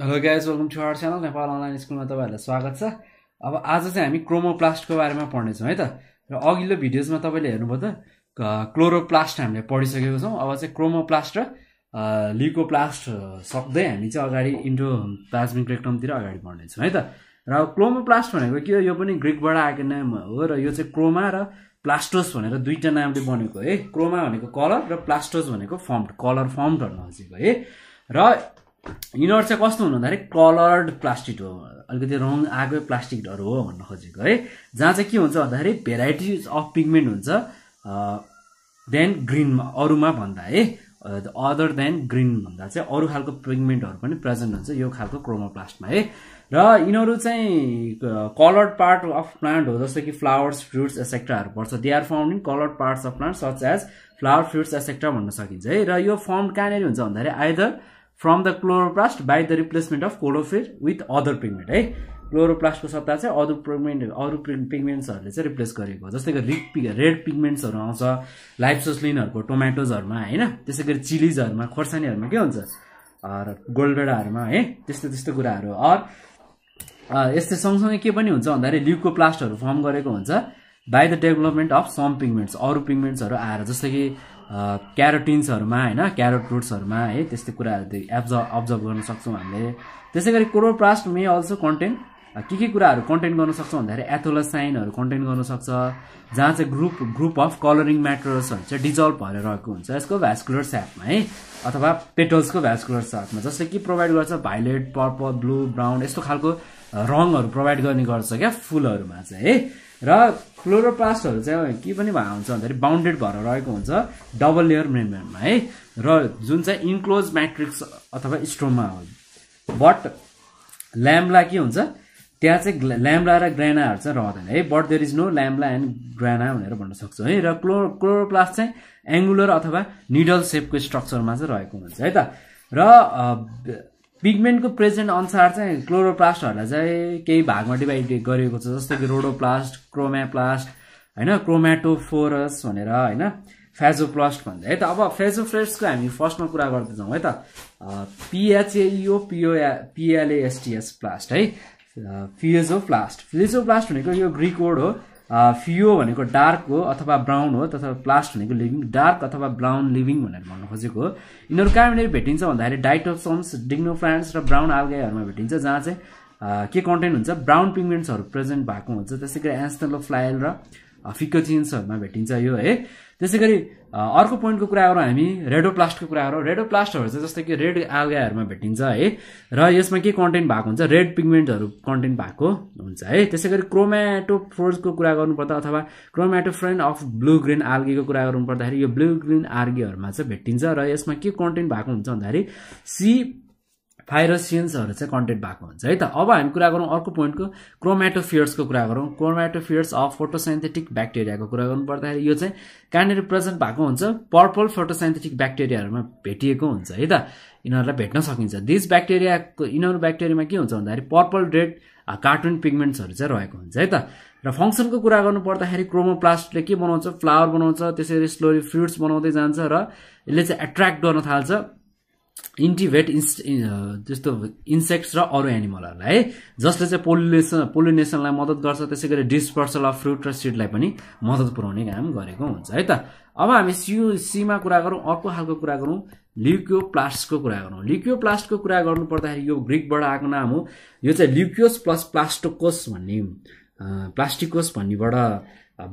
hello guys welcome to our channel Nepal online स्कुलमा तपाईँहरूलाई स्वागत छ अब आज चाहिँ हामी क्रोमोप्लास्टको बारेमा पढ्नेछौँ है त र अघिल्लो भिडियोजमा तपाईँले हेर्नुभयो त क्लोरोप्लास्ट हामीले पढिसकेको छौँ अब चाहिँ क्रोमोप्लास्ट र लिकोप्लास्ट सक्दै हामी चाहिँ अगाडि इन्डो प्लाज्मिक रेक्टमतिर अगाडि बढ्नेछौँ है त र क्रोमोप्लास्ट भनेको के हो यो पनि ग्रिकबाट आएको नाम हो र यो चाहिँ क्रोमा र प्लास्टोस भनेर दुईवटा नामले बनेको है क्रोमा भनेको कलर र प्लास्टोस भनेको फर्म कलर फर्म भन्न खोजेको है र यिनीहरू चाहिँ कस्तो हुनु भन्दाखेरि कलर्ड प्लास्टिक हो अलिकति रङ आएकै प्लास्टिकहरू हो भन्न खोजेको है जहाँ चाहिँ के हुन्छ भन्दाखेरि भेराइटिज अफ पिगमेन्ट हुन्छ देन ग्रिनमा अरूमा भन्दा है अदर देन ग्रिन भन्दा चाहिँ अरू खालको पिगमेन्टहरू पनि प्रेजेन्ट हुन्छ यो खालको क्रोमोप्लास्टमा है र यिनीहरू चाहिँ कलर्ड पार्ट अफ प्लान्ट हो जस्तो कि फ्लावर्स फ्रुट्स एसेक्ट्राहरू पर्छ they are found in coloured parts of plant such as flower fruits etcetera भन्न सकिन्छ है र यो फर्म कहाँनिर हुन्छ भन्दाखेरि either from the chloroplast by the replacement of chlorophyll with other pigment है क्लोरोप्लास्टको सत्ता चाहिँ अरू पिगमेन्ट अरू पिगमेन्ट्सहरूले चाहिँ रिप्लेस गरेको जस्तै गरी रिड पिग रेड पिगमेन्ट्सहरू आउँछ लाइफसोस्लिनहरूको टोमेटोजहरूमा होइन त्यसै गरी चिलिजहरूमा खोर्सानीहरूमा के हुन्छ र गोलबेडाहरूमा है त्यस्तो त्यस्तो कुराहरू अर यस्तै सँगसँगै के पनि हुन्छ भन्दाखेरि प्लास्टहरू फर्म गरेको हुन्छ by the development of some pigments अरू पिगमेन्ट्सहरू आएर जस्तै कि क्यारोटिन्सहरूमा होइन क्यारोट रुट्सहरूमा है त्यस्तै कुराहरू त्यो एब्जर्भ अब्जर्भ गर्न सक्छौँ हामीले त्यसै गरी क्लोरोप्लास्ट मे अल्सो कन्टेन्ट के के कुराहरू कन्टेन्ट गर्न सक्छौँ भन्दाखेरि एथोलसाइनहरू कन्टेन्ट गर्न सक्छ जहाँ चाहिँ ग्रुप ग्रुप अफ कलरिङ म्याटर्सहरू चाहिँ डिजल्भ भएर रहेको हुन्छ यसको भ्यास्कुलर स्यापमा है अथवा पेटल्सको भ्यास्कुलर स्यापमा जसले के प्रोभाइड गर्छ भाइलेट पर्पल ब्लू ब्राउन यस्तो खालको रङहरू प्रोभाइड गर्ने गर्छ क्या फुलहरूमा चाहिँ है र क्लोरोप्लास्टहरू चाहिँ के पनि भएको हुन्छ भन्दाखेरि बााउन्डेड भएर रहेको हुन्छ डबल लेयर मेम्ब्रेनमा है र जुन चाहिँ इन्क्लोज म्याट्रिक्स अथवा स्ट्रोमा हो बट ल्याम्ब्ला के हुन्छ त्यहाँ चाहिँ ल्याम्ब्ला र ग्रानाहरू चाहिँ रहँदैन है but there is no lamella and grana भनेर भन्न सक्छु है र क्लो क्लोरोप्लास्ट चाहिँ एङ्गुलर अथवा निडल सेपको स्ट्रक्चरमा चाहिँ रहेको हुन्छ है त र पिगमेन्टको प्रेजेन्ट अनुसार चाहिँ क्लोरोप्लास्टहरूलाई चाहिँ केही भागमा डिभाइड गरिएको छ जस्तो कि रोडोप्लास्ट क्रोम्याप्लास्ट होइन क्रोम्याटोफोरस भनेर होइन फेजोप्लास्ट भन्छ है त अब फेजोफ्रेट्सको हामी फर्स्टमा कुरा गर्दैछौँ है त पिएचएइओ पिओ पिएलएसटिएस प्लास्ट है फिजोप्लास्ट फिजोप्लास्ट भनेको यो ग्रिक वर्ड हो फियो भनेको डार्क हो अथवा ब्राउन हो तथा प्लास्ट भनेको लिभिङ डार्क अथवा ब्राउन लिभिङ भनेर भन्न खोजेको हो यिनीहरू कहाँनिर भेटिन्छ भन्दाखेरि डाइटोसम्स डिग्नोफ्लान्ट्स र ब्राउन आल्गाहरूमा भेटिन्छ जहाँ चाहिँ के कन्टेन्ट हुन्छ ब्राउन पिगमेन्ट्सहरू प्रेजेन्ट भएको हुन्छ त्यसै गरी एन्सनलो फ्लायल र फिकचिन्सहरूमा भेटिन्छ यो है त्यसै गरी अर्को पोइन्टको कुरा गरौँ हामी रेडोप्लास्टको कुरा गरौँ रेडोप्लास्टहरू चाहिँ जस्तै कि रेड आल्गाहरूमा भेटिन्छ है र यसमा के कन्टेन्ट भएको हुन्छ रेड पिगमेन्टहरू कन्टेन्ट भएको हुन्छ है त्यसै गरी क्रोम्याटोफोर्सको कुरा गर्नुपर्दा अथवा क्रोम्याटोफ्रेन्ड अफ ब्लू ग्रिन आल्गेको कुरा गर्नुपर्दाखेरि यो ब्लू ग्रिन आर्गेहरूमा चाहिँ भेटिन्छ र यसमा के कन्टेन्ट भएको हुन्छ भन्दाखेरि सी फाइरोसियन्सहरू चाहिँ कन्टेन्ट भएको हुन्छ है त अब हामी कुरा गरौँ अर्को पोइन्टको क्रोमेटोफियर्सको कुरा गरौँ क्रोमेटोफियर्स अफ फोटोसेन्थेटिक ब्याक्टेरियाको कुरा गर्नु पर्दाखेरि यो चाहिँ कहाँनिर प्रेजेन्ट भएको हुन्छ पर्पल फोटोसेन्थेटिक ब्याक्टेरियाहरूमा भेटिएको हुन्छ है त यिनीहरूलाई भेट्न सकिन्छ दिस ब्याक्टेरियाको यिनीहरू ब्याक्टेरियामा के हुन्छ भन्दाखेरि पर्पल रेड कार्टुन पिगमेन्ट्सहरू चाहिँ रहेको हुन्छ है त र फङ्सनको कुरा गर्नु पर्दाखेरि क्रोमोप्लास्टले के बनाउँछ फ्लावर बनाउँछ त्यसरी स्लोली फ्रुट्स बनाउँदै जान्छ र यसले चाहिँ एट्र्याक्ट गर्न थाल्छ इन्टिभेट इन्स त्यस्तो इन्सेक्ट्स र अरू एनिमलहरूलाई है जसले चाहिँ पोलिनेसन पोलिनेसनलाई मद्दत गर्छ त्यसै गरी डिस्पर्सल अफ फ्रुट र सिडलाई पनि मद्दत पुऱ्याउने काम गरेको हुन्छ है त अब हामी सियु सीमा कुरा गरौँ अर्को खालको कुरा गरौँ प्लास्टको कुरा गरौँ प्लास्टको कुरा गर्नु गर्नुपर्दाखेरि यो ग्रिकबाट आएको नाम हो यो चाहिँ लिक्योस प्लस प्लास्टोकोस भन्ने प्लास्टिकोस भन्नेबाट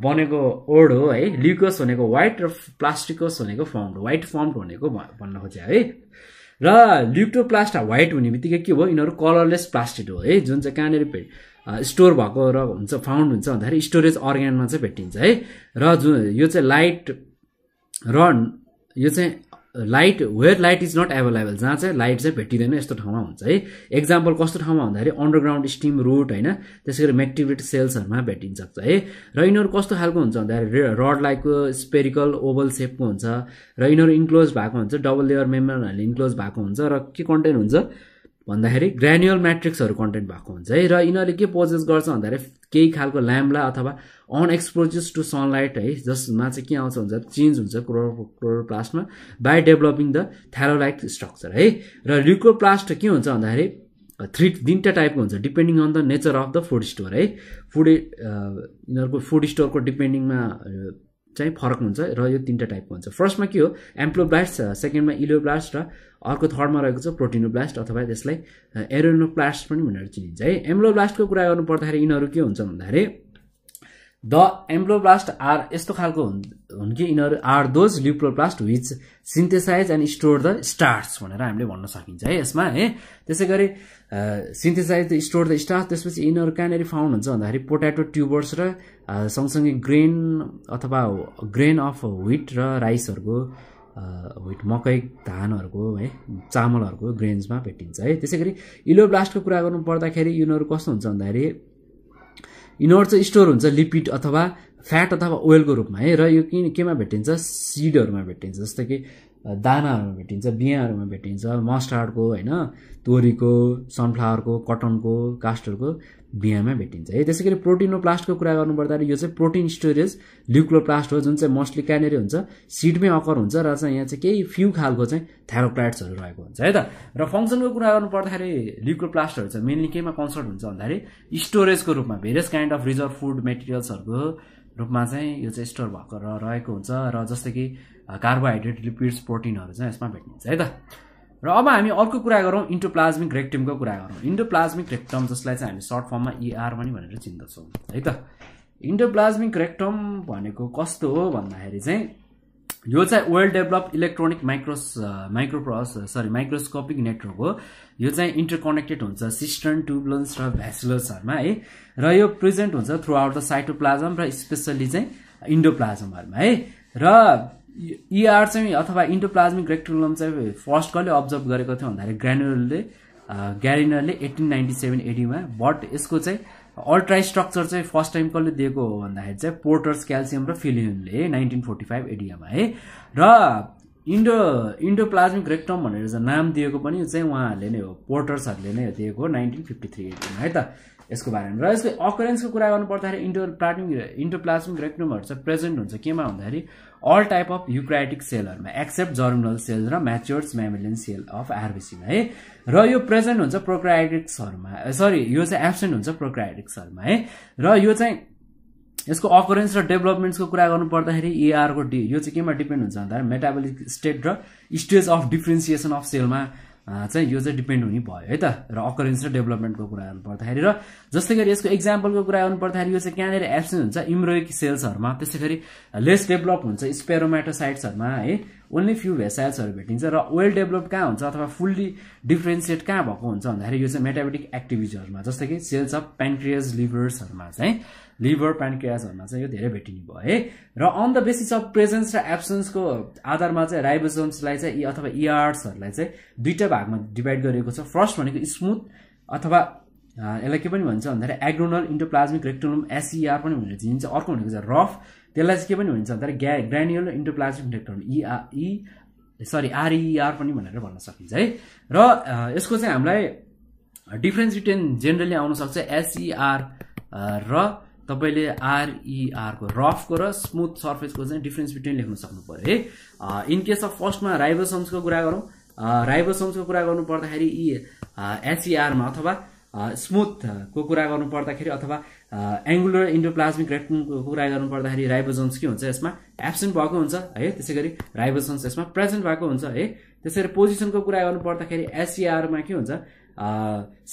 बनेको ओड हो है लिक्योस भनेको वाइट र प्लास्टिकोस भनेको फाउन्ड वाइट फाउन्ड भनेको भन्न खोजे है र लिप्टोप्लास्ट व्हाइट हुने बित्तिकै के भयो यिनीहरू कलरलेस प्लास्टिक हो है जुन चाहिँ कहाँनिर भेट स्टोर भएको र हुन्छ फाउन्ड हुन्छ भन्दाखेरि स्टोरेज अर्ग्यानमा चाहिँ भेटिन्छ है र जुन यो चाहिँ लाइट र यो चाहिँ light where light is not available जहाँ चाहिँ लाइट चाहिँ भेटिँदैन यस्तो ठाउँमा हुन्छ है एक्जाम्पल कस्तो ठाउँमा भन्दाखेरि अन्डरग्राउन्ड स्टिम रुट होइन त्यसै गरी मेक्टिभेट सेल्सहरूमा सक्छ है र यिनीहरू कस्तो खालको हुन्छ भन्दाखेरि रड लाइकको स्पेरिकल ओभल सेपको हुन्छ र यिनीहरू इन्क्लोज भएको हुन्छ डबल लेयर मेम्बरहरूले इन्क्लोज भएको हुन्छ र के कन्टेन्ट हुन्छ भन्दाखेरि ग्रेन्युअल म्याट्रिक्सहरू कन्टेन्ट भएको हुन्छ है र यिनीहरूले के पोजेस गर्छ भन्दाखेरि केही खालको ल्याम्ला अथवा अनएक्सपोजेस टु सनलाइट है जसमा चाहिँ के आउँछ हुन्छ चेन्ज हुन्छ क्रो क्रोरोप्लास्टमा बाई डेभलपिङ द थ्यारोलाइट स्ट्रक्चर है र ल्युकोप्लास्ट के हुन्छ भन्दाखेरि थ्री तिनवटा टाइपको हुन्छ depending on the nature of the food store है फुड यिनीहरूको फुड स्टोरको डिपेन्डिङमा चाहिँ फरक हुन्छ र यो तिनवटा टाइपको हुन्छ फर्स्टमा के हो एम्प्लोब्लास्ट सेकेन्डमा इलोब्लास्ट र अर्को थर्डमा रहेको छ प्रोटिनोब्लास्ट अथवा त्यसलाई एरोनोप्लास्ट पनि भनेर चिनिन्छ है एम्ब्लोब्लास्टको कुरा गर्नु पर्दाखेरि यिनीहरू के हुन्छ भन्दाखेरि द एम्ब्लोब्लास्ट आर यस्तो खालको हुन्छ हुन् कि यिनीहरू आर दोज ल्युप्लोप्लास्ट which synthesize and store the starch भनेर हामीले भन्न सकिन्छ है यसमा है त्यसै गरी synthesize the store the starch त्यसपछि यिनीहरू कहाँनिर फाउन्ड हुन्छ भन्दाखेरि पोट्याटो ट्युबर्स र सँगसँगै ग्रेन अथवा ग्रेन अफ विट र राइसहरूको विट मकै धानहरूको है चामलहरूको ग्रेन्समा भेटिन्छ है त्यसै गरी इलोब्लास्टको कुरा गर्नु पर्दाखेरि यिनीहरू कस्तो हुन्छ भन्दाखेरि यिनीहरू चाहिँ स्टोर हुन्छ लिपिड अथवा फ्याट अथवा ओइलको रूपमा है र यो किन केमा भेटिन्छ सिडहरूमा भेटिन्छ जस्तै कि दानाहरूमा भेटिन्छ बिहाहरूमा भेटिन्छ मस्टार्डको होइन तोरीको सनफ्लावरको कटनको कास्टहरूको बिहामा भेटिन्छ है त्यसै गरी प्लास्टको कुरा गर्नुपर्दाखेरि यो चाहिँ प्रोटिन स्टोरेज ल्युक्लो प्लास्ट हो जुन चाहिँ मोस्टली कहाँनिर हुन्छ सिडमै अकर हुन्छ र चाहिँ यहाँ चाहिँ केही फ्यु खालको चाहिँ थ्यारोप्लाइट्सहरू रहेको हुन्छ है त र फङ्सनको कुरा गर्नुपर्दाखेरि प्लास्टहरू चाहिँ मेनली केमा कन्सर्ट हुन्छ भन्दाखेरि स्टोरेजको रूपमा various kind of reserve food मेटेरियल्सहरूको रूपमा चाहिँ यो चाहिँ स्टोर भएको र रहेको हुन्छ र जस्तै कि कार्बोहाइड्रेट लिपिड्स प्रोटिनहरू चाहिँ यसमा भेटिन्छ है त र अब हामी अर्को कुरा गरौँ इन्टोप्लाज्मिक रेक्टिमको कुरा गरौँ इन्टोप्लाज्मिक रेक्टम जसलाई चाहिँ हामी सर्ट फर्ममा इआर e पनि भनेर चिन्दछौँ है त इन्टोप्लाज्मिक रेक्टम भनेको कस्तो हो भन्दाखेरि चाहिँ यो चाहिँ वेल डेभलप इलेक्ट्रोनिक माइक्रोस माइक्रोप्रस सरी माइक्रोस्कोपिक नेटवर्क हो यो चाहिँ इन्टरकनेक्टेड हुन्छ सिस्टर्न ट्युबलन्स र भ्यासुलसहरूमा है र यो प्रेजेन्ट हुन्छ थ्रु आउट द साइटोप्लाजम र स्पेसल्ली चाहिँ इन्डोप्लाजमहरूमा है र इआर e चाहिँ अथवा इन्डोप्लाज्मिक रेक्टुलम चाहिँ फर्स्ट कसले अब्जर्भ गरेको थियो भन्दाखेरि ग्रेन्युलले ग्यारिनरले एट्टिन नाइन्टी सेभेन एडीमा बट यसको चाहिँ अल्ट्रा स्ट्रक्चर चाहिँ फर्स्ट टाइम कसले दिएको हो भन्दाखेरि चाहिँ पोर्टर्स क्याल्सियम र फिलियनले नाइन्टिन फोर्टी फाइभ एडियामा है र इन्डो इन्डो इन्डोप्लाज्मिक रेक्टम भनेर नाम दिएको पनि चाहिँ उहाँहरूले नै हो पोर्टर्सहरूले नै दिएको हो नाइन्टिन फिफ्टी थ्री एडीमा है त यसको बारेमा र यसको अकरेन्सको कुरा गर्नुपर्दाखेरि इन्टर प्लाटिङ इन्टर प्लाज्मिक रेक्टमहरू चाहिँ प्रेजेन्ट हुन्छ केमा भन्दाखेरि अल टाइप अफ युक्रायोटिक सेलहरूमा एक्सेप्ट जर्मिनल सेल र म्याच्योर्स म्यामिलियन सेल अफ आरबिसीमा है र यो प्रेजेन्ट हुन्छ प्रोक्रायोटिक्सहरूमा सरी यो चाहिँ एब्सेन्ट हुन्छ प्रोक्रायोटिक्सहरूमा है र यो चाहिँ यसको अकरेन्स र डेभलपमेन्ट्सको कुरा गर्नु पर्दाखेरि एआरको e डी यो चाहिँ केमा डिपेन्ड हुन्छ भन्दाखेरि मेटाबोलिक स्टेट र स्टेज अफ डिफ्रेन्सिएसन अफ सेलमा चाहिँ यो चाहिँ डिपेन्ड हुने भयो है त र अकरेन्स र डेभलपमेन्टको कुरा गर्नु पर्दाखेरि र जस्तै गरी यसको इक्जाम्पलको कुरा गर्नु पर्दाखेरि यो चाहिँ कहाँनिर एब्सेन्ट हुन्छ इम्रोइक सेल्सहरूमा त्यसै गरी लेस डेभलप हुन्छ स्पेरोमाटोसाइट्सहरूमा है ओन्ली फ्यु भेसाइल्सहरू भेटिन्छ र वेल डेभलप कहाँ हुन्छ अथवा फुल्ली डिफ्रेन्सिएट कहाँ भएको हुन्छ भन्दाखेरि यो चाहिँ मेटाबेटिक एक्टिभिटीहरूमा जस्तै कि सेल्स अफ प्यान्क्रियस लिभर्सहरूमा चाहिँ लिभर प्यान्क्रियासहरूमा चाहिँ यो धेरै भेटिने भयो है र on the basis of presence र एब्सेन्सको आधारमा चाहिँ राइबोजोन्सलाई चाहिँ e अथवा इआर्ट्सहरूलाई e चाहिँ दुईवटा भागमा डिभाइड गरिएको छ फर्स्ट भनेको स्मुथ अथवा यसलाई के पनि भन्छ भन्दाखेरि एग्रोनल इन्टोप्लाज्मिक रेक्टोनम एसिआर पनि भनेर चिनिन्छ अर्को भनेको चाहिँ रफ त्यसलाई चाहिँ के पनि हुन्छ भन्दाखेरि ग्या ग्रान्युलर इन्टरप्लाज्मिक इन्डक्टोन इआ इ सरी आरइआर पनि भनेर भन्न सकिन्छ है र यसको चाहिँ हामीलाई डिफ्रेन्स बिट्विन जेनरली सक्छ एसइआर e र तपाईँले आरइआरको e रफको र स्मुथ सर्फेसको चाहिँ डिफ्रेन्स बिट्विन लेख्न सक्नु पऱ्यो है इन केस अफ फर्स्टमा राइबोसम्सको कुरा गरौँ राइबोसम्सको कुरा गर्नु पर्दाखेरि यी एसइआरमा e अथवा स्मुथको कुरा गर्नु पर्दाखेरि अथवा एङ्गुलर इन्डोप्लाज्मिक रेक्टिनको कुरा गर्नु पर्दाखेरि राइबोजोन्स के हुन्छ यसमा एब्सेन्ट भएको हुन्छ है त्यसै गरी राइबोजोन्स यसमा प्रेजेन्ट भएको हुन्छ है त्यसै गरी पोजिसनको कुरा गर्नु पर्दाखेरि एसिआरमा e के हुन्छ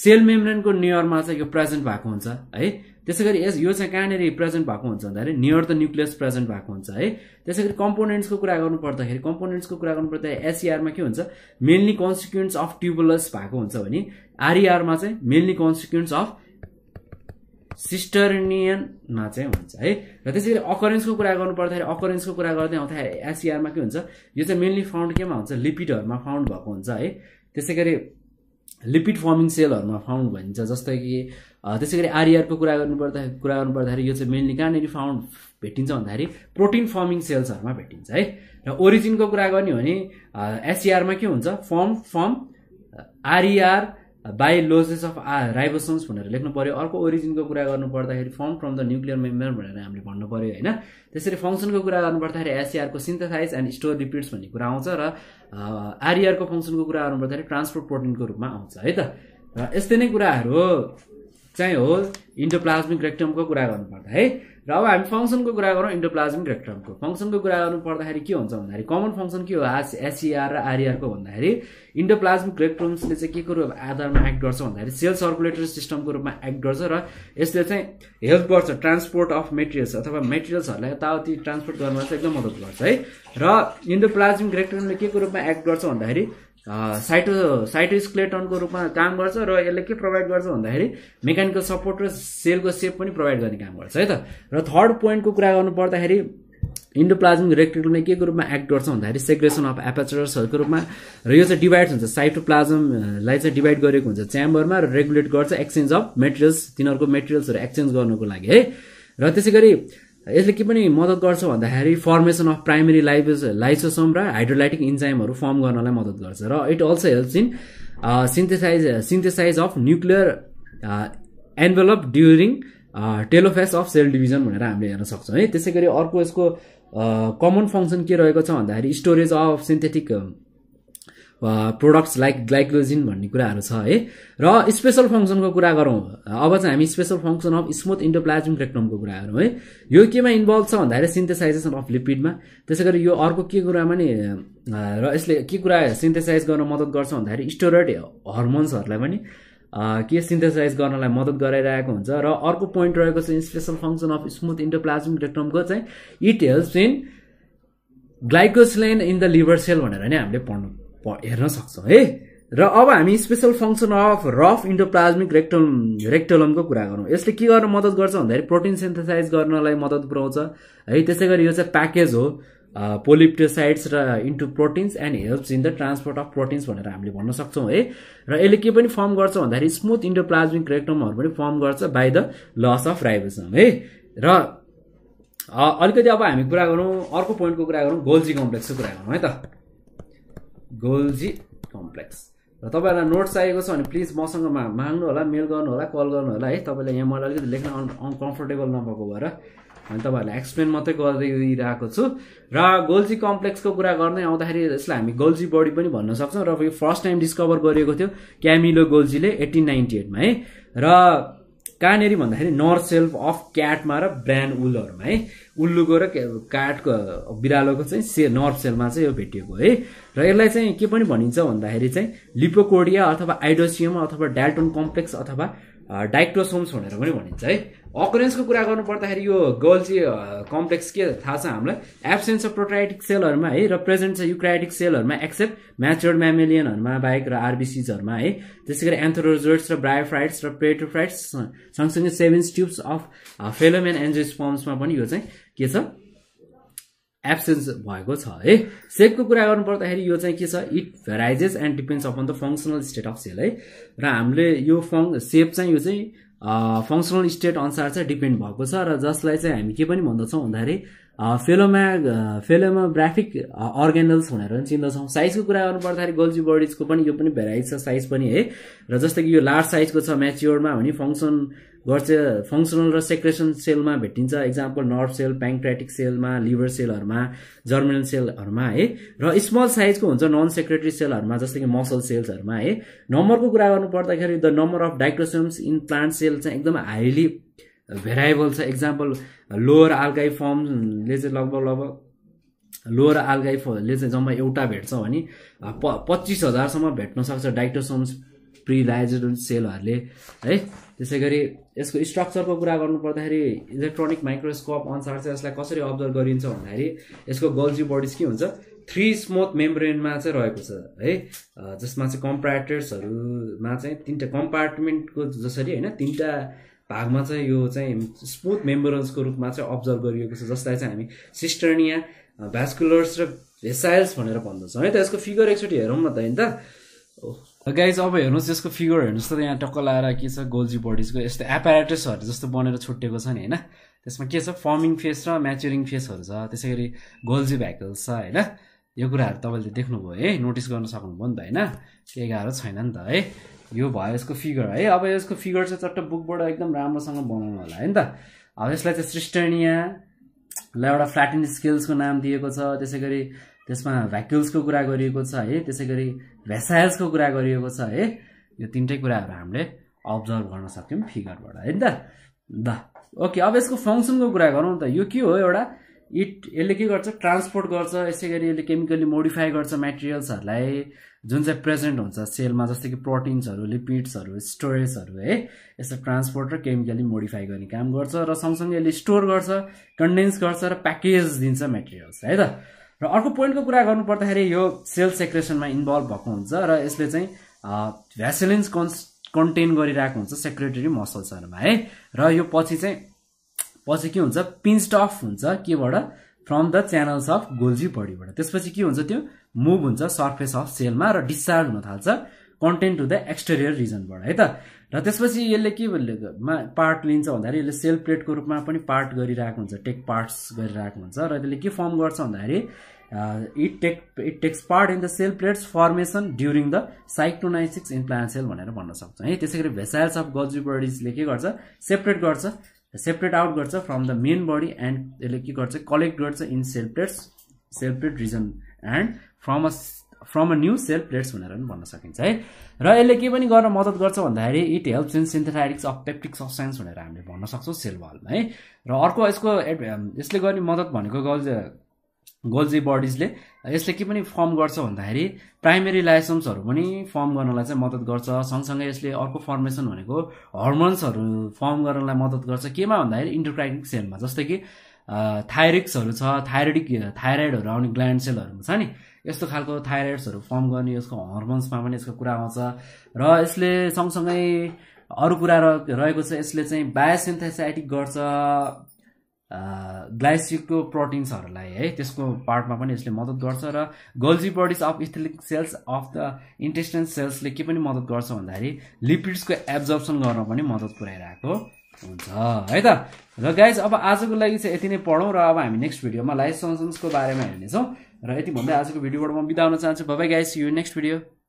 सेल मेम्ब्रेनको नियरमा चाहिँ यो प्रेजेन्ट भएको हुन्छ है त्यसै गरी यस यो चाहिँ कहाँनिर प्रेजेन्ट भएको हुन्छ भन्दाखेरि नियर द न्युक्लियस प्रेजेन्ट भएको हुन्छ है त्यसै गरी कम्पोनेन्ट्सको कुरा गर्नुपर्दाखेरि कम्पोनेन्ट्सको कुरा गर्नुपर्दाखेरि एसिआरमा e के हुन्छ मेनली कन्सिक्वेन्स अफ ट्युबुलस भएको हुन्छ भने आरिआरमा e चाहिँ मेनली कन्सिक्वेन्स अफ सिस्टर्नियनमा चाहिँ हुन्छ है र त्यसै गरी अकरेन्सको कुरा गर्नुपर्दाखेरि अकरेन्सको कुरा गर्दै आउँदाखेरि एसिआरमा e के हुन्छ यो चाहिँ मेनली फाउन्ड केमा हुन्छ लिपिडहरूमा फाउन्ड भएको हुन्छ है त्यसै गरी लिपिड फर्मिङ सेलहरूमा फाउन्ड भनिन्छ जस्तै कि त्यसै गरी आरिआरको कुरा गर्नुपर्दा कुरा गर्नुपर्दाखेरि यो चाहिँ मेनली कहाँनिर फाउन्ड भेटिन्छ भन्दाखेरि प्रोटिन फर्मिङ सेल्सहरूमा भेटिन्छ है र ओरिजिनको कुरा गर्ने हो भने एसिआरमा e के हुन्छ form form RER by losses of uh ribosomes भनेर लेख्नु पऱ्यो अर्को ओरिजिनको कुरा गर्नु पर्दाखेरि form from the nuclear member भनेर हामीले भन्नु पऱ्यो होइन त्यसरी फङ्सनको कुरा गर्नु पर्दाखेरि एससिआरको सिन्थेसाइज एन्ड स्टोर रिपिट्स भन्ने कुरा आउँछ र आरिआरको e फङ्सनको कुरा गर्नु पर्दाखेरि ट्रान्सपोर्ट प्रोटिनको रूपमा आउँछ है त र यस्तै नै कुराहरू चाहिँ हो इन्डोप्लाज्मिक रेक्टमको कुरा गर्नुपर्दा है र अब हामी फङ्सनको कुरा गरौँ इन्डोप्लाज्मिक रेक्टमको फङ्सनको कुरा गर्नु पर्दाखेरि के हुन्छ भन्दाखेरि कमन फङ्सन के हो आस एसिआर e र आरिआरको e भन्दाखेरि इन्डोप्लाज्मिक रेक्टम्सले चाहिँ के को रूप आधारमा एक्ट गर्छ भन्दाखेरि सेल सर्कुलेटरी सिस्टमको रूपमा एक्ट गर्छ र यसले चाहिँ हेल्प गर्छ ट्रान्सपोर्ट अफ मेटेरियल्स अथवा मेटेरियल्सहरूलाई यताउति ट्रान्सपोर्ट गर्नमा चाहिँ एकदम मद्दत गर्छ है र इन्डोप्लाज्मिक रेक्टमले के को रूपमा एक्ट गर्छ भन्दाखेरि साइटो स्क्लेटनको रूपमा काम गर्छ र यसले के प्रोभाइड गर्छ भन्दाखेरि मेकानिकल सपोर्ट र सेलको सेप पनि प्रोभाइड गर्ने काम गर्छ है त र थर्ड पोइन्टको कुरा गर्नु पर्दाखेरि इन्डोप्लाज्मिक रेक्टिकुलमले के को रूपमा एक्ट गर्छ भन्दाखेरि सेग्रेसन अफ एपाचरसहरूको रूपमा र यो चाहिँ डिभाइड हुन्छ साइटोप्लाज्मलाई चाहिँ डिभाइड गरेको हुन्छ च्याम्बरमा र रेगुलेट गर्छ एक्सचेन्ज अफ मेटेरियल्स तिनीहरूको मेटेरियल्सहरू एक्सचेन्ज गर्नुको लागि है र त्यसै गरी यसले के पनि मद्दत गर्छ भन्दाखेरि फर्मेसन अफ प्राइमेरी लाइबेज लाइसोसम र हाइड्रोलाइटिक इन्जाइमहरू फर्म गर्नलाई मद्दत गर्छ र it also helps in synthesize synthesize of nuclear envelope during telophase of cell division भनेर हामीले हेर्न सक्छौँ है त्यसै गरी अर्को यसको कमन uh, फङ्सन के रहेको छ भन्दाखेरि storage of synthetic products like glycogen भन्ने कुराहरू छ है र स्पेसल फङ्सनको कुरा गरौँ अब चाहिँ हामी special function of smooth endoplasmic रेक्टमको कुरा गरौँ है यो केमा इन्भल्भ छ भन्दाखेरि सिन्थेसाइजेसन अफ लिपिडमा त्यसै गरी यो अर्को के कुरामा नि र यसले के कुरा सिन्थेसाइज गर्न मद्दत गर्छ भन्दाखेरि स्टोरेड हर्मोन्सहरूलाई पनि के सिन्थेसाइज गर्नलाई मद्दत गराइरहेको हुन्छ र अर्को पोइन्ट रहेको चाहिँ special function of smooth endoplasmic रेक्टमको चाहिँ इट हेल्प्स इन ग्लाइकोसलेन इन द लिभर सेल भनेर नै हामीले पढ्नु हेर्न सक्छौँ है र अब हामी special function of rough endoplasmic रेक्टल रेक्टोलमको कुरा गरौँ यसले के गर्न मद्दत गर्छ भन्दाखेरि प्रोटिन सेन्थेसाइज गर्नलाई मद्दत पुऱ्याउँछ है त्यसै गरी यो चाहिँ प्याकेज हो पोलिप्टोसाइड्स र into proteins and helps in the transport of proteins भनेर हामीले भन्न सक्छौँ है र यसले के पनि फर्म गर्छ भन्दाखेरि स्मुथ इन्डोप्लाज्मिक रेक्टोमहरू पनि फर्म गर्छ by the loss of ribosome है र अलिकति अब हामी कुरा गरौँ अर्को पोइन्टको कुरा गरौँ गोल्जी कम्प्लेक्सको कुरा गरौँ है त गोल्जी कम्प्लेक्स र तपाईँहरूलाई नोट्स चाहिएको छ भने प्लिज मसँग मा माग्नु होला मेल गर्नु होला कल गर्नु होला है तपाईँले यहाँ मलाई अलिकति लेख्न अन अनकम्फोर्टेबल नभएको भएर अनि तपाईँहरूलाई एक्सप्लेन मात्रै गरिरहेको छु र गोल्जी कम्प्लेक्सको कुरा गर्दै आउँदाखेरि यसलाई हामी गोल्जी बडी पनि भन्न सक्छौँ र यो फर्स्ट टाइम डिस्कभर गरिएको थियो क्यामिलो गोल्जीले एट्टिन नाइन्टी एटमा है र कहाँनिर भन्दाखेरि नर्थ सेल्फ अफ क्याटमा र ब्रान्ड उलहरूमा है उल्लुको र काठको बिरालोको चाहिँ से नर्थ सेलमा चाहिँ यो भेटिएको है र यसलाई चाहिँ के पनि भनिन्छ भन्दाखेरि चाहिँ लिपोकोडिया अथवा आइडोसियम अथवा डाल्टोन कम्प्लेक्स अथवा डाइक्टोसोम्स भनेर पनि भनिन्छ है अकरेन्सको कुरा गर्नु पर्दाखेरि यो गोल्जी कम्प्लेक्स के थाहा छ हामीलाई एब्सेन्स अफ प्रोट्राइटिक सेलहरूमा है र प्रेजेन्ट छ युक्राइटिक सेलहरूमा एक्सेप्ट म्याचोर्ड म्यामेलियनहरूमा बाहेक र आरबिसिजहरूमा है त्यसै गरी एन्थोरोजोइड्स र ब्रायोफ्राइट्स र पेट्रोफ्राइड्स सँगसँगै सेभेन्स ट्युब्स अफ फेलोमेन एन्जोस्पम्समा पनि यो चाहिँ के छ एब्सेन्स भएको छ है सेपको कुरा गर्नु पर्दाखेरि यो चाहिँ के छ it varies and depends upon the functional state of cell है र हामीले यो फङ सेप चाहिँ यो चाहिँ फङ्सनल स्टेट अनुसार चाहिँ डिपेन्ड भएको छ र जसलाई चाहिँ हामी के पनि भन्दछौँ भन्दाखेरि फेलोमा ग्राफिक अर्ग्यानल्स भनेर पनि चिन्दछौँ साइजको कुरा गर्नुपर्दाखेरि गोल्जी बडिजको पनि यो पनि भेराइटी छ साइज पनि है र जस्तो कि यो लार्ज साइजको छ म्याच्योरमा भने फङ्सन गर्छ फङ्सनल र सेक्रेसन सेलमा भेटिन्छ इक्जाम्पल नर्भ सेल प्याङ्क्रेटिक सेलमा लिभर सेलहरूमा जर्मिनल सेलहरूमा है र स्मल साइजको हुन्छ नन सेक्रेटरी सेलहरूमा जस्तै कि मसल सेल्सहरूमा है नम्बरको कुरा गर्नु गर्नुपर्दाखेरि the number of dictyosomes in plant cell चाहिँ एकदम हाइली भेराइबल छ एक्जाम्पल लोवर आल्काइ फर्मले चाहिँ लगभग लगभग लोवर फर्मले चाहिँ जम्मा एउटा भेट्छ भने प पच्चिस हजारसम्म भेट्न सक्छ डाइटोसोम्स प्रिलाइज सेलहरूले है त्यसै गरी यसको स्ट्रक्चरको कुरा गर्नुपर्दाखेरि इलेक्ट्रोनिक माइक्रोस्कोप अनुसार चाहिँ यसलाई कसरी अब्जर्भ गरिन्छ भन्दाखेरि यसको गल्जी बडिज के हुन्छ थ्री स्मोथ मेम्ब्रेनमा चाहिँ रहेको छ है जसमा चाहिँ कम्प्राटर्सहरूमा चाहिँ तिनवटा कम्पार्टमेन्टको जसरी होइन तिनवटा भागमा चाहिँ यो चाहिँ स्पोर्ट मेम्बरन्सको रूपमा चाहिँ अब्जर्भ गरिएको छ जसलाई चाहिँ हामी सिस्टर्निया भ्यास्कुलर्स र भेसाइल्स भनेर भन्दछौँ है त यसको फिगर एकचोटि हेरौँ न त होइन त गाइज अब हेर्नुहोस् यसको फिगर हेर्नुहोस् त यहाँ टक्क लगाएर के छ गोल्जी बडिजको यस्तो एपारेटसहरू जस्तो बनेर छुट्टिएको छ नि होइन त्यसमा के छ फर्मिङ फेस र म्याचुरिङ फेसहरू छ त्यसै गरी गोल्जी भ्याकल्स छ होइन यो कुराहरू तपाईँले देख्नुभयो है नोटिस गर्न सक्नुभयो नि त होइन केही गाह्रो छैन नि त है यो भयो यसको फिगर है अब यसको फिगर चाहिँ चट्ट बुकबाट एकदम राम्रोसँग बनाउनु होला है नि त अब यसलाई चाहिँ सृष्टणीयलाई एउटा फ्ल्याटिन स्केल्सको नाम दिएको छ त्यसै गरी त्यसमा भ्याक्युल्सको कुरा गरिएको छ है त्यसै गरी भेसायल्सको कुरा गरिएको छ है यो तिनटै कुराहरू हामीले अब्जर्भ गर्न सक्यौँ फिगरबाट है त ल ओके अब यसको फङ्सनको कुरा गरौँ त यो के हो एउटा इट यसले के गर्छ ट्रान्सपोर्ट गर्छ यसै गरी यसले केमिकली मोडिफाई गर्छ मेटेरियल्सहरूलाई जुन चाहिँ प्रेजेन्ट हुन्छ सेलमा जस्तै कि प्रोटिन्सहरू लिपिड्सहरू स्टोरेजहरू है यसो ट्रान्सपोर्ट र केमिकली मोडिफाई गर्ने काम गर्छ र सँगसँगै यसले स्टोर गर्छ कन्डेन्स गर्छ र प्याकेज दिन्छ मेटेरियल्स है त र अर्को पोइन्टको कुरा गर्नुपर्दाखेरि यो सेल सेक्रेसनमा इन्भल्भ भएको हुन्छ र यसले चाहिँ भ्यासिलिन्स कन्स कन्टेन गरिरहेको हुन्छ सेक्रेटरी मसल्सहरूमा है र यो पछि चाहिँ पछि के हुन्छ पिन्स्ट अफ हुन्छ केबाट from the channels of Golgi बडीबाट त्यसपछि के हुन्छ त्यो मुभ हुन्छ सर्फेस अफ सेलमा र डिस्चार्ज हुन थाल्छ कन्टेन्ट टु द एक्सटेरियर रिजनबाट है त र त्यसपछि यसले के मा पार्ट लिन्छ भन्दाखेरि यसले सेल प्लेटको रूपमा पनि पार्ट गरिरहेको हुन्छ टेक पार्ट्स गरिरहेको हुन्छ र त्यसले के फर्म गर्छ भन्दाखेरि it take it takes part in the cell plates formation during the साइक्टोनाइसिक्स सेल भनेर भन्न सक्छौँ है त्यसै गरी भेसाइल्स अफ गल्जी बडिजले के गर्छ सेपरेट गर्छ सेपरेट आउट गर्छ from the main body and यसले के गर्छ कलेक्ट गर्छ in cell plates cell plate region and from a from a new cell plates भनेर पनि भन्न सकिन्छ है र यसले के पनि गर्न मद्दत गर्छ भन्दाखेरि इट हेल्प्स इन सिन्थेटाइटिक्स अफ पेप्टिक सब्सटेन्स भनेर हामीले भन्न सक्छौँ सेल हलमा है र अर्को यसको एड यसले गर्ने मद्दत भनेको गल्ज गोल्जी बडिजले यसले के पनि फर्म गर्छ भन्दाखेरि प्राइमेरी लाइसम्सहरू पनि फर्म गर्नलाई चाहिँ मद्दत गर्छ सँगसँगै यसले अर्को फर्मेसन भनेको हर्मोन्सहरू फर्म गर्नलाई मद्दत गर्छ केमा भन्दाखेरि इन्टरक्राइनिक सेलमा जस्तै कि थाइरिक्सहरू छ थाइरोइडिक थाइरोइडहरू आउने ग्ल्यान्ड सेलहरूमा छ नि यस्तो खालको थाइरोइड्सहरू फर्म गर्ने यसको हर्मोन्समा पनि यसको कुरा आउँछ र यसले सँगसँगै अरू कुरा रहेको छ यसले चाहिँ बायोसिन्थेसाइटिक गर्छ ग्लाइसिकको प्रोटिन्सहरूलाई है त्यसको पार्टमा पनि यसले मद्दत गर्छ र गल्जी बडिज अफ इथिलिक सेल्स अफ द इन्टेस्टन सेल्सले के पनि मद्दत गर्छ भन्दाखेरि लिपिड्सको एब्जर्प्सन गर्न पनि मद्दत पुऱ्याइरहेको हुन्छ है त र गाइज अब आजको लागि चाहिँ यति नै पढौँ र अब हामी नेक्स्ट भिडियोमा लाइसन्सको बारेमा हेर्नेछौँ र यति भन्दै आजको भिडियोबाट म बिताउन हुन चाहन्छु bye guys you next video